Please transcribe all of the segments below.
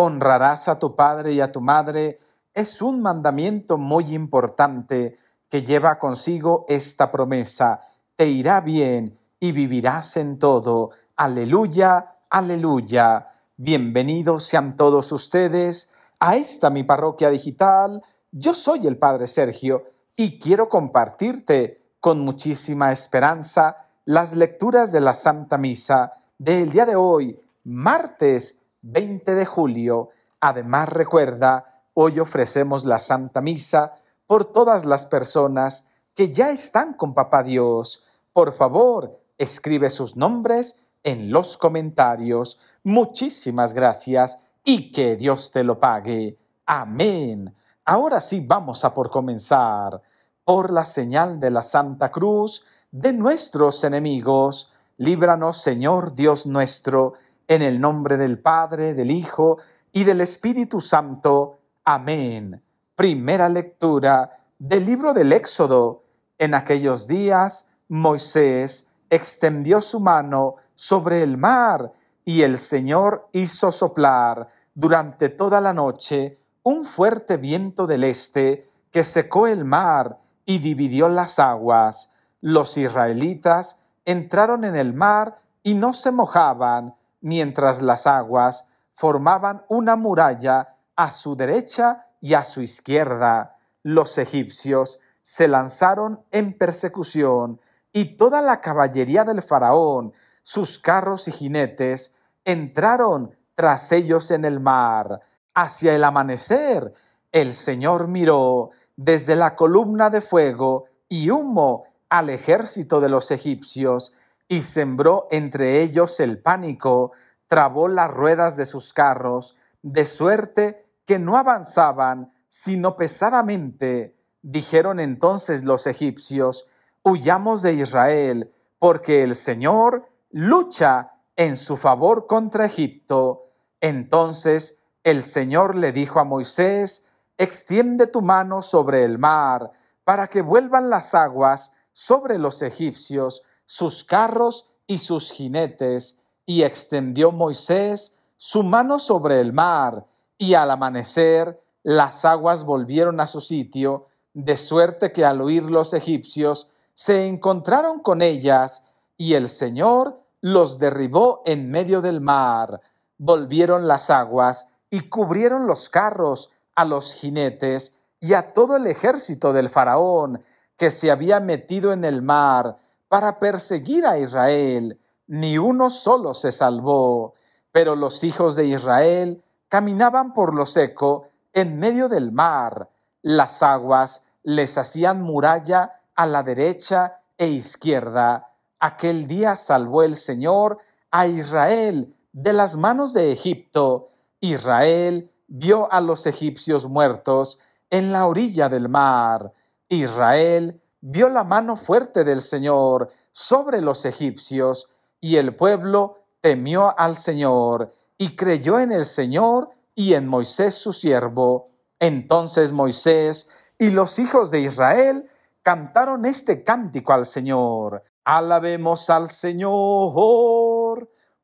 Honrarás a tu padre y a tu madre es un mandamiento muy importante que lleva consigo esta promesa. Te irá bien y vivirás en todo. Aleluya, aleluya. Bienvenidos sean todos ustedes a esta mi parroquia digital. Yo soy el Padre Sergio y quiero compartirte con muchísima esperanza las lecturas de la Santa Misa del día de hoy, martes 20 de julio, además recuerda, hoy ofrecemos la Santa Misa por todas las personas que ya están con Papá Dios. Por favor, escribe sus nombres en los comentarios. Muchísimas gracias y que Dios te lo pague. Amén. Ahora sí vamos a por comenzar. Por la señal de la Santa Cruz de nuestros enemigos, líbranos Señor Dios nuestro en el nombre del Padre, del Hijo y del Espíritu Santo. Amén. Primera lectura del libro del Éxodo. En aquellos días Moisés extendió su mano sobre el mar y el Señor hizo soplar durante toda la noche un fuerte viento del este que secó el mar y dividió las aguas. Los israelitas entraron en el mar y no se mojaban, mientras las aguas formaban una muralla a su derecha y a su izquierda. Los egipcios se lanzaron en persecución y toda la caballería del faraón, sus carros y jinetes, entraron tras ellos en el mar. Hacia el amanecer, el Señor miró desde la columna de fuego y humo al ejército de los egipcios y sembró entre ellos el pánico, trabó las ruedas de sus carros, de suerte que no avanzaban, sino pesadamente. Dijeron entonces los egipcios, huyamos de Israel, porque el Señor lucha en su favor contra Egipto. Entonces el Señor le dijo a Moisés, extiende tu mano sobre el mar, para que vuelvan las aguas sobre los egipcios, sus carros y sus jinetes, y extendió Moisés su mano sobre el mar, y al amanecer las aguas volvieron a su sitio, de suerte que al huir los egipcios se encontraron con ellas, y el Señor los derribó en medio del mar. Volvieron las aguas y cubrieron los carros, a los jinetes y a todo el ejército del faraón que se había metido en el mar, para perseguir a Israel, ni uno solo se salvó. Pero los hijos de Israel caminaban por lo seco en medio del mar. Las aguas les hacían muralla a la derecha e izquierda. Aquel día salvó el Señor a Israel de las manos de Egipto. Israel vio a los egipcios muertos en la orilla del mar. Israel vio la mano fuerte del Señor sobre los egipcios, y el pueblo temió al Señor, y creyó en el Señor y en Moisés su siervo. Entonces Moisés y los hijos de Israel cantaron este cántico al Señor. Alabemos al Señor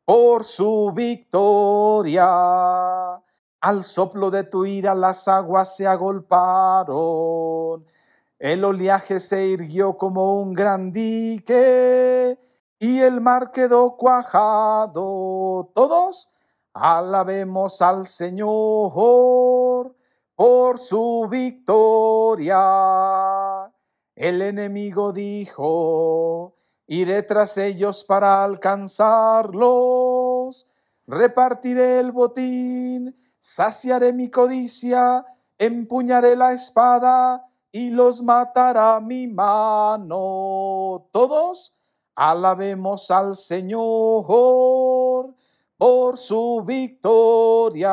por su victoria. Al soplo de tu ira las aguas se agolparon el oleaje se irguió como un gran dique y el mar quedó cuajado. Todos alabemos al Señor por su victoria. El enemigo dijo, iré tras ellos para alcanzarlos, repartiré el botín, saciaré mi codicia, empuñaré la espada, y los matará mi mano. Todos alabemos al Señor por su victoria.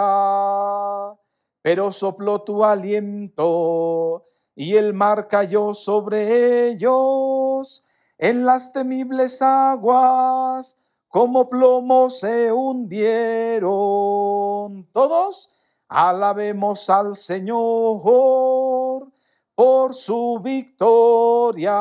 Pero sopló tu aliento y el mar cayó sobre ellos en las temibles aguas, como plomo se hundieron. Todos alabemos al Señor por su victoria.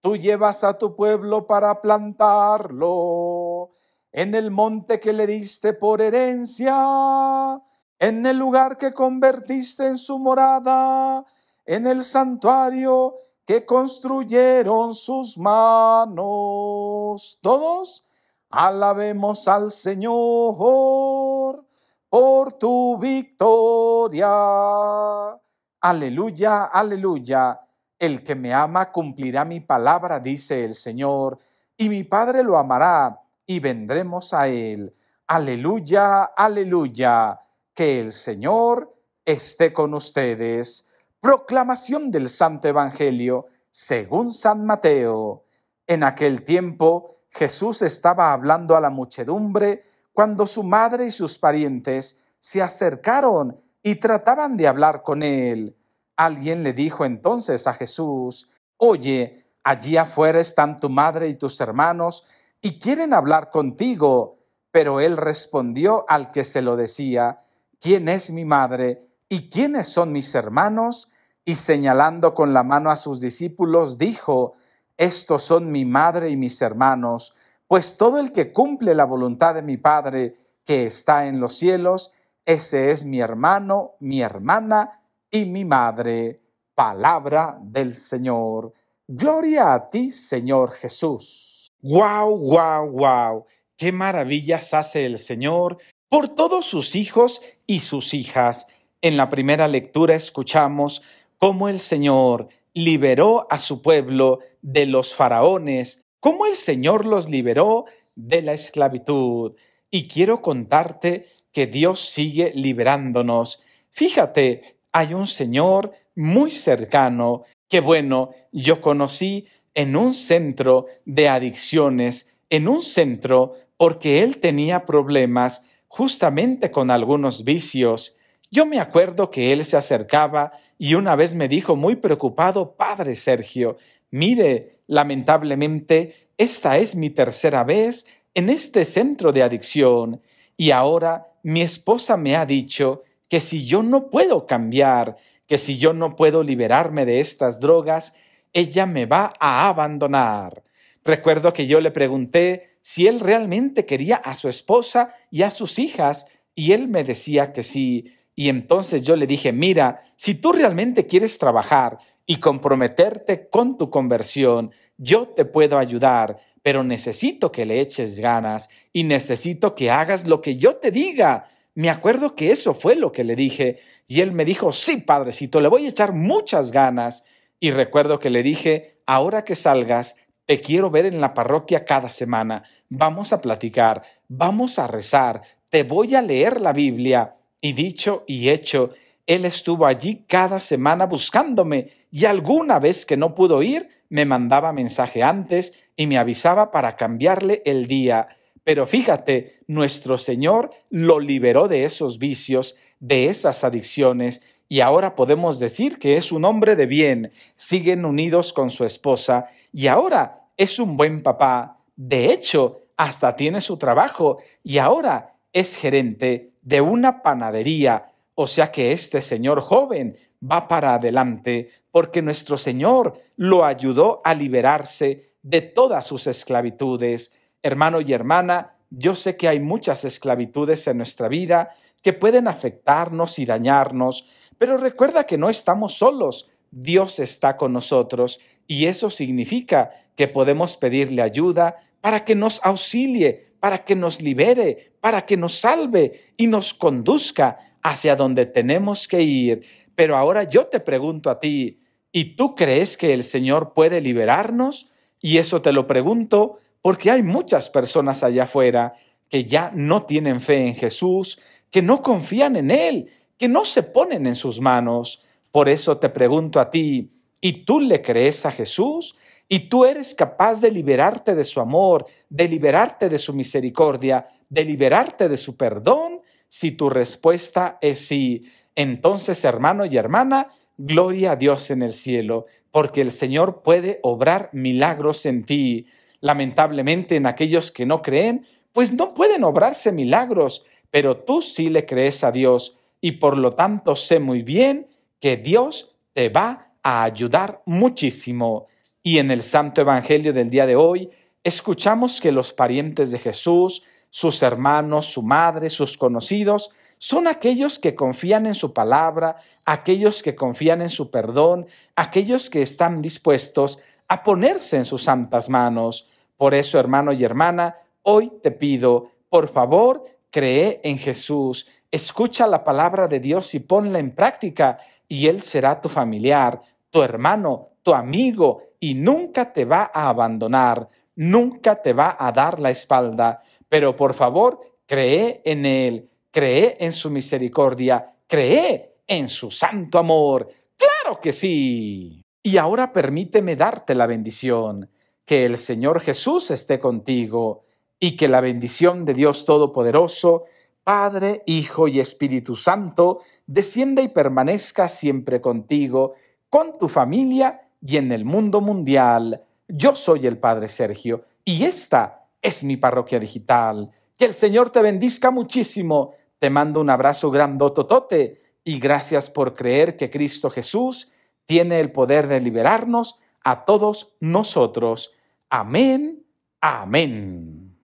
Tú llevas a tu pueblo para plantarlo en el monte que le diste por herencia, en el lugar que convertiste en su morada, en el santuario que construyeron sus manos. Todos alabemos al Señor por tu victoria. Aleluya, aleluya. El que me ama cumplirá mi palabra, dice el Señor, y mi Padre lo amará, y vendremos a él. Aleluya, aleluya. Que el Señor esté con ustedes. Proclamación del Santo Evangelio según San Mateo. En aquel tiempo Jesús estaba hablando a la muchedumbre cuando su madre y sus parientes se acercaron y trataban de hablar con él. Alguien le dijo entonces a Jesús, Oye, allí afuera están tu madre y tus hermanos y quieren hablar contigo. Pero él respondió al que se lo decía, ¿quién es mi madre y quiénes son mis hermanos? Y señalando con la mano a sus discípulos, dijo, estos son mi madre y mis hermanos, pues todo el que cumple la voluntad de mi Padre que está en los cielos, ese es mi hermano, mi hermana y mi madre. Palabra del Señor. Gloria a ti, Señor Jesús. ¡Guau, guau, guau! ¡Qué maravillas hace el Señor por todos sus hijos y sus hijas! En la primera lectura escuchamos cómo el Señor liberó a su pueblo de los faraones, cómo el Señor los liberó de la esclavitud. Y quiero contarte que Dios sigue liberándonos. Fíjate, hay un Señor muy cercano que, bueno, yo conocí en un centro de adicciones, en un centro porque él tenía problemas justamente con algunos vicios. Yo me acuerdo que él se acercaba y una vez me dijo muy preocupado, Padre Sergio, mire, lamentablemente, esta es mi tercera vez en este centro de adicción y ahora mi esposa me ha dicho que si yo no puedo cambiar, que si yo no puedo liberarme de estas drogas, ella me va a abandonar. Recuerdo que yo le pregunté si él realmente quería a su esposa y a sus hijas, y él me decía que sí. Y entonces yo le dije, mira, si tú realmente quieres trabajar y comprometerte con tu conversión, yo te puedo ayudar, pero necesito que le eches ganas y necesito que hagas lo que yo te diga. Me acuerdo que eso fue lo que le dije y él me dijo, sí, padrecito, le voy a echar muchas ganas. Y recuerdo que le dije, ahora que salgas, te quiero ver en la parroquia cada semana, vamos a platicar, vamos a rezar, te voy a leer la Biblia. Y dicho y hecho, él estuvo allí cada semana buscándome y alguna vez que no pudo ir, me mandaba mensaje antes y me avisaba para cambiarle el día. Pero fíjate, nuestro Señor lo liberó de esos vicios, de esas adicciones, y ahora podemos decir que es un hombre de bien, siguen unidos con su esposa, y ahora es un buen papá. De hecho, hasta tiene su trabajo, y ahora es gerente de una panadería. O sea que este señor joven va para adelante, porque nuestro Señor lo ayudó a liberarse de todas sus esclavitudes. Hermano y hermana, yo sé que hay muchas esclavitudes en nuestra vida que pueden afectarnos y dañarnos, pero recuerda que no estamos solos, Dios está con nosotros y eso significa que podemos pedirle ayuda para que nos auxilie, para que nos libere, para que nos salve y nos conduzca hacia donde tenemos que ir. Pero ahora yo te pregunto a ti, ¿Y tú crees que el Señor puede liberarnos? Y eso te lo pregunto porque hay muchas personas allá afuera que ya no tienen fe en Jesús, que no confían en Él, que no se ponen en sus manos. Por eso te pregunto a ti, ¿y tú le crees a Jesús? ¿Y tú eres capaz de liberarte de su amor, de liberarte de su misericordia, de liberarte de su perdón? Si tu respuesta es sí, entonces hermano y hermana, Gloria a Dios en el cielo, porque el Señor puede obrar milagros en ti. Lamentablemente en aquellos que no creen, pues no pueden obrarse milagros, pero tú sí le crees a Dios y por lo tanto sé muy bien que Dios te va a ayudar muchísimo. Y en el Santo Evangelio del día de hoy escuchamos que los parientes de Jesús, sus hermanos, su madre, sus conocidos, son aquellos que confían en su palabra, aquellos que confían en su perdón, aquellos que están dispuestos a ponerse en sus santas manos. Por eso, hermano y hermana, hoy te pido, por favor, cree en Jesús, escucha la palabra de Dios y ponla en práctica, y Él será tu familiar, tu hermano, tu amigo, y nunca te va a abandonar, nunca te va a dar la espalda. Pero por favor, cree en Él, creé en su misericordia, ¡Cree en su santo amor. Claro que sí. Y ahora permíteme darte la bendición. Que el Señor Jesús esté contigo y que la bendición de Dios Todopoderoso, Padre, Hijo y Espíritu Santo, descienda y permanezca siempre contigo, con tu familia y en el mundo mundial. Yo soy el Padre Sergio y esta es mi parroquia digital. Que el Señor te bendiga muchísimo te mando un abrazo grandototote y gracias por creer que Cristo Jesús tiene el poder de liberarnos a todos nosotros. Amén, amén.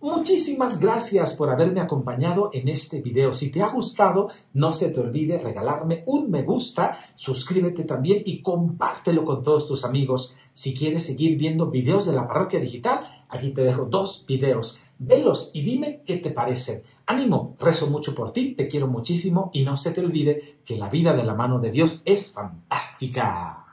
Muchísimas gracias por haberme acompañado en este video. Si te ha gustado, no se te olvide regalarme un me gusta, suscríbete también y compártelo con todos tus amigos. Si quieres seguir viendo videos de la parroquia digital, aquí te dejo dos videos. Velos y dime qué te parecen. Ánimo, rezo mucho por ti, te quiero muchísimo y no se te olvide que la vida de la mano de Dios es fantástica.